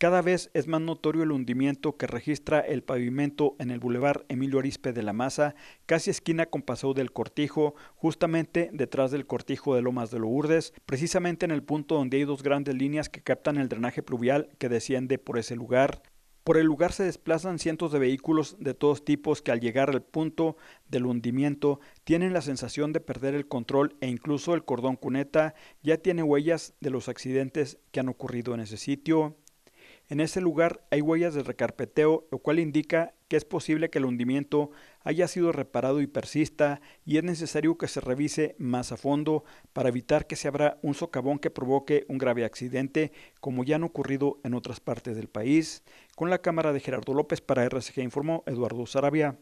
Cada vez es más notorio el hundimiento que registra el pavimento en el bulevar Emilio Arispe de la Maza, casi esquina con Paseo del Cortijo, justamente detrás del Cortijo de Lomas de Lourdes, precisamente en el punto donde hay dos grandes líneas que captan el drenaje pluvial que desciende por ese lugar. Por el lugar se desplazan cientos de vehículos de todos tipos que al llegar al punto del hundimiento tienen la sensación de perder el control e incluso el cordón cuneta ya tiene huellas de los accidentes que han ocurrido en ese sitio. En ese lugar hay huellas de recarpeteo, lo cual indica que es posible que el hundimiento haya sido reparado y persista y es necesario que se revise más a fondo para evitar que se abra un socavón que provoque un grave accidente como ya han ocurrido en otras partes del país. Con la cámara de Gerardo López para RCG informó Eduardo Sarabia.